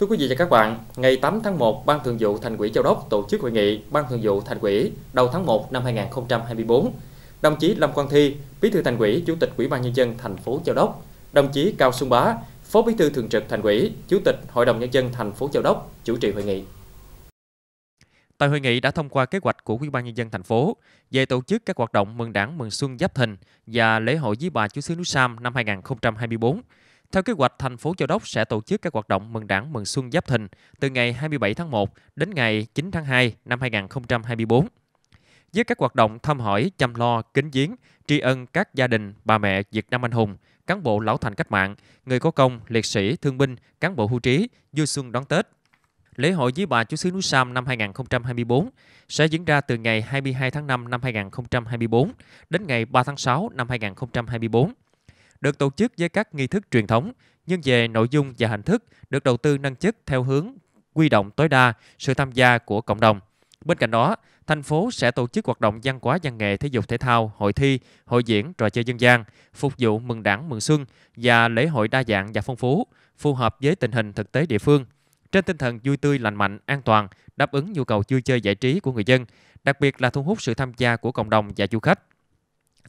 Thưa quý vị và các bạn, ngày 8 tháng 1, Ban Thường vụ Thành ủy Châu Đốc tổ chức hội nghị Ban Thường vụ Thành ủy đầu tháng 1 năm 2024. Đồng chí Lâm Quang Thi, Bí thư Thành ủy, Chủ tịch Ủy ban nhân dân thành phố Châu Đốc, đồng chí Cao Xuân Bá, Phó Bí thư Thường trực Thành ủy, Chủ tịch Hội đồng nhân dân thành phố Châu Đốc chủ trì hội nghị. Tại hội nghị đã thông qua kế hoạch của Ủy ban nhân dân thành phố về tổ chức các hoạt động mừng Đảng mừng Xuân Giáp Thìn và lễ hội Dí bà Chúa xứ núi Sam năm 2024 theo kế hoạch, thành phố Châu Đốc sẽ tổ chức các hoạt động mừng đảng mừng xuân Giáp Thìn từ ngày 27 tháng 1 đến ngày 9 tháng 2 năm 2024 với các hoạt động thăm hỏi, chăm lo, kính viếng, tri ân các gia đình, bà mẹ Việt Nam anh hùng, cán bộ lão thành cách mạng, người có công, liệt sĩ, thương binh, cán bộ hưu trí, vui xuân đón Tết. Lễ hội với bà Chúa xứ núi Sam năm 2024 sẽ diễn ra từ ngày 22 tháng 5 năm 2024 đến ngày 3 tháng 6 năm 2024 được tổ chức với các nghi thức truyền thống, nhưng về nội dung và hình thức được đầu tư nâng chất theo hướng quy động tối đa sự tham gia của cộng đồng. Bên cạnh đó, thành phố sẽ tổ chức hoạt động văn hóa văn nghệ thể dục thể thao, hội thi, hội diễn, trò chơi dân gian, phục vụ mừng đảng mừng xuân và lễ hội đa dạng và phong phú, phù hợp với tình hình thực tế địa phương. Trên tinh thần vui tươi, lành mạnh, an toàn, đáp ứng nhu cầu vui chơi giải trí của người dân, đặc biệt là thu hút sự tham gia của cộng đồng và du khách.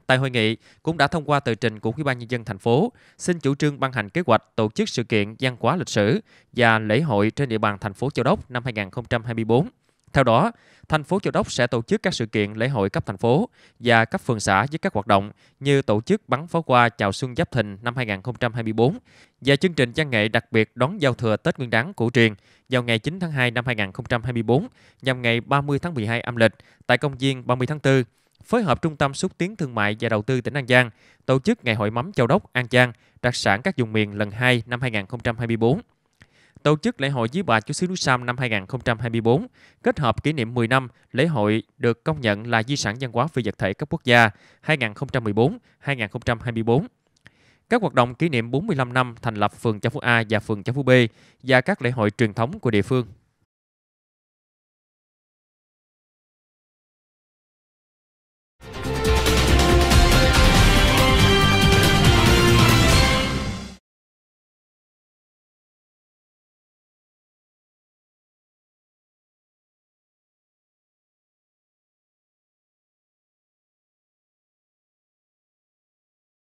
Tại hội nghị cũng đã thông qua tờ trình của Ủy ban nhân dân thành phố xin chủ trương ban hành kế hoạch tổ chức sự kiện văn hóa lịch sử và lễ hội trên địa bàn thành phố Châu Đốc năm 2024. Theo đó, thành phố Châu Đốc sẽ tổ chức các sự kiện lễ hội cấp thành phố và cấp phường xã với các hoạt động như tổ chức bắn pháo hoa chào xuân Giáp Thìn năm 2024 và chương trình văn nghệ đặc biệt đón giao thừa Tết Nguyên đán cổ truyền vào ngày 9 tháng 2 năm 2024 nhằm ngày 30 tháng 12 âm lịch tại công viên 30 tháng 4 phối hợp Trung tâm xúc tiến thương mại và đầu tư tỉnh An Giang tổ chức Ngày hội mắm Châu Đốc An Giang đặc sản các vùng miền lần 2 năm 2024. Tổ chức lễ hội Dí Bà chú xứ núi Sam năm 2024 kết hợp kỷ niệm 10 năm lễ hội được công nhận là di sản văn hóa phi vật thể cấp quốc gia 2014-2024 các hoạt động kỷ niệm 45 năm thành lập phường Châu Phú A và phường Châu Phú B và các lễ hội truyền thống của địa phương.